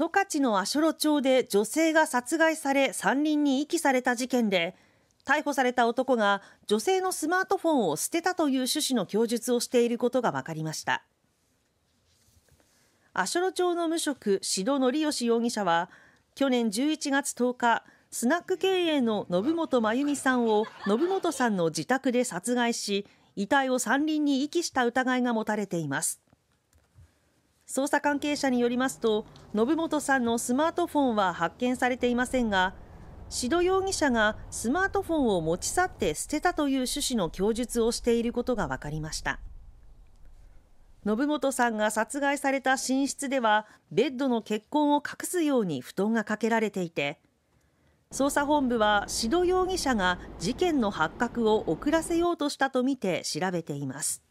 十勝の足呂町で女性が殺害され山林に遺棄された事件で逮捕された男が女性のスマートフォンを捨てたという趣旨の供述をしていることが分かりました足呂町の無職志戸則義容疑者は去年11月10日スナック経営の信本真由美さんを信本さんの自宅で殺害し遺体を山林に遺棄した疑いが持たれています捜査関係者によりますと信本さんのスマートフォンは発見されていませんが志戸容疑者がスマートフォンを持ち去って捨てたという趣旨の供述をしていることが分かりました信本さんが殺害された寝室ではベッドの血痕を隠すように布団がかけられていて捜査本部は志戸容疑者が事件の発覚を遅らせようとしたとみて調べています